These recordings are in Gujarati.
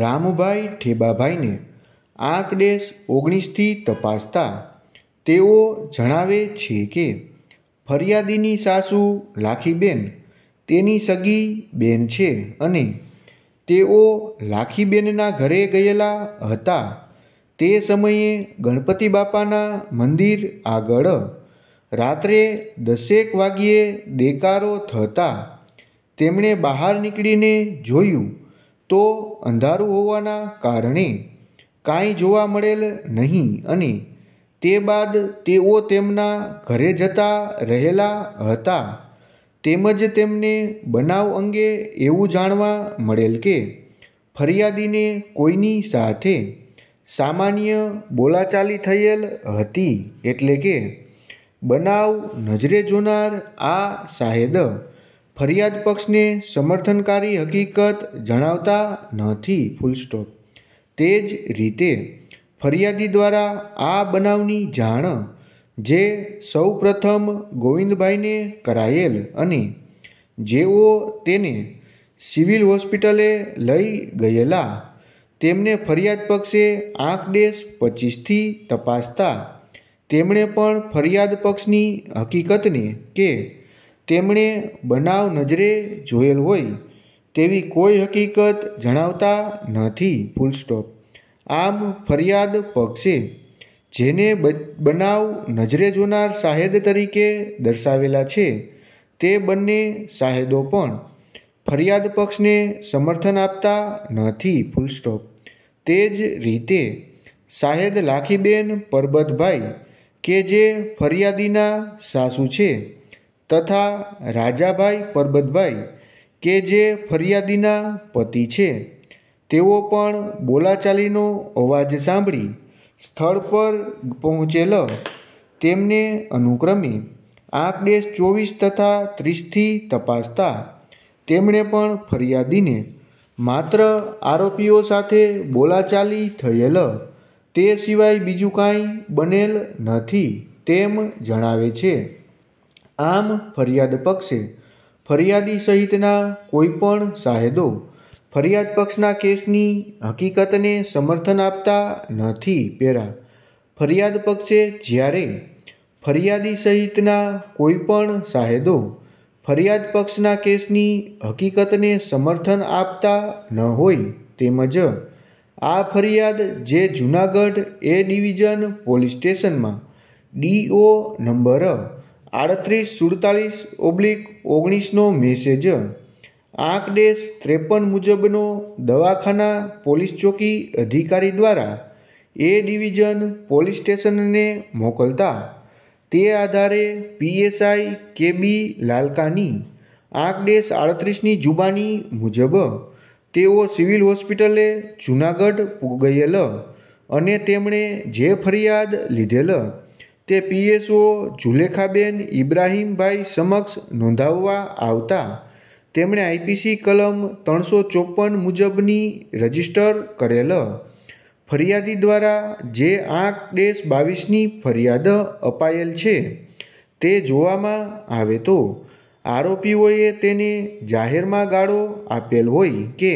રામભાઈ ઠેબાભાઈને આંકડેશ ઓગણીસથી તપાસતા તેઓ જણાવે છે કે ફરિયાદીની સાસુ લાખીબેન તેની સગી બેન છે અને તેઓ લાખીબેનના ઘરે ગયેલા હતા તે સમયે ગણપતિ બાપાના મંદિર આગળ રાત્રે દસેક વાગ્યે દેકારો થતાં તેમણે બહાર નીકળીને જોયું તો અંધારું હોવાના કારણે કાંઈ જોવા મળેલ નહીં અને તે બાદ તેઓ તેમના ઘરે જતા રહેલા હતા તેમજ તેમને બનાવ અંગે એવું જાણવા મળેલ કે ફરિયાદીને કોઈની સાથે સામાન્ય બોલાચાલી થયેલ હતી એટલે કે બનાવ નજરે જોનાર આ સાહેદ ફરિયાદ પક્ષને સમર્થનકારી હકીકત જણાવતા નથી ફૂલસ્ટોપ તે જ રીતે ફરિયાદી દ્વારા આ બનાવની જાણ જે સૌ પ્રથમ ગોવિંદભાઈને કરાયેલ અને જેઓ તેને સિવિલ હોસ્પિટલે લઈ ગયેલા તેમને ફરિયાદ પક્ષે આંખ આંકડેશ પચીસથી તપાસતા તેમણે પણ ફરિયાદ પક્ષની હકીકતને કે તેમણે બનાવ નજરે જોયેલ હોય તેવી કોઈ હકીકત જણાવતા નથી ફૂલ સ્ટોપ આમ ફરિયાદ પક્ષે જેને બનાવ નજરે જોનાર શાહેદ તરીકે દર્શાવેલા છે તે બંને શાહેદો પણ ફરિયાદ પક્ષને સમર્થન આપતા નથી ફૂલ સ્ટોપ તે જ રીતે સાહેદ લાખીબેન પરબતભાઈ કે જે ફરિયાદીના સાસુ છે તથા રાજાભાઈ પરબતભાઈ કે જે ફરિયાદીના પતિ છે તેઓ પણ બોલાચાલીનો અવાજ સાંભળી સ્થળ પર પહોંચેલ તેમને અનુક્રમે આંકડેશ ચોવીસ તથા ત્રીસથી તપાસતા તેમણે પણ ફરિયાદીને માત્ર આરોપીઓ સાથે બોલાચાલી થયેલ તે સિવાય બીજું કાંઈ બનેલ નથી તેમ જણાવે છે આમ ફરિયાદ પક્ષે ફરિયાદી સહિતના કોઈપણ સાહેદો ફરિયાદ પક્ષના કેસની હકીકતને સમર્થન આપતા નથી પેરા ફરિયાદ પક્ષે જ્યારે ફરિયાદી સહિતના કોઈપણ સાહેદો ફરિયાદ પક્ષના કેસની હકીકતને સમર્થન આપતા ન હોય તેમજ આ ફરિયાદ જે જૂનાગઢ એ ડિવિઝન પોલીસ સ્ટેશનમાં ડીઓ નંબર આડત્રીસ સુડતાલીસ ઓબ્લિક ઓગણીસનો મેસેજ આંખ ડેશ ત્રેપન મુજબનો દવાખાના પોલીસ ચોકી અધિકારી દ્વારા એ ડિવિઝન પોલીસ સ્ટેશનને મોકલતા તે આધારે પીએસઆઈ કેબી લાલકાની આંખ ડેશ આડત્રીસની જુબાની મુજબ તેઓ સિવિલ હોસ્પિટલે જૂનાગઢ પૂગયેલ અને તેમણે જે ફરિયાદ લીધેલ તે પીએસઓ જુલેખાબેન ઇબ્રાહીમભાઈ સમક્ષ નોંધાવવા આવતા તેમણે આઈપીસી કલમ ત્રણસો ચોપન મુજબની રજીસ્ટર કરેલ ફરિયાદી દ્વારા જે આઠ ડેશ બાવીસની ફરિયાદ અપાયેલ છે તે જોવામાં આવે તો આરોપીઓએ તેને જાહેરમાં ગાળો આપેલ હોય કે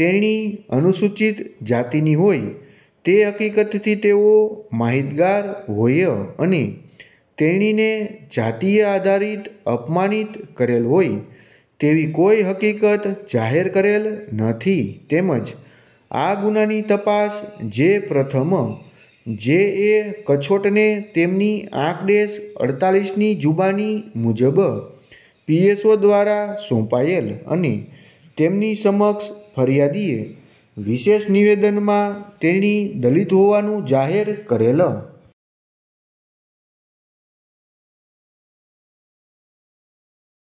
તેણી અનુસૂચિત જાતિની હોય તે હકીકતથી તેઓ માહિતગાર હોય અને તેણીને જાતીય આધારિત અપમાનિત કરેલ હોય તેવી કોઈ હકીકત જાહેર કરેલ નથી તેમજ આ ગુનાની તપાસ જે પ્રથમ જે એ કછોટને તેમની આંકડેશ અડતાલીસની જુબાની મુજબ પીએસઓ દ્વારા સોંપાયેલ અને તેમની સમક્ષ ફરિયાદીએ વિશેષ નિવેદનમાં તેણી દલિત હોવાનું જાહેર કરેલ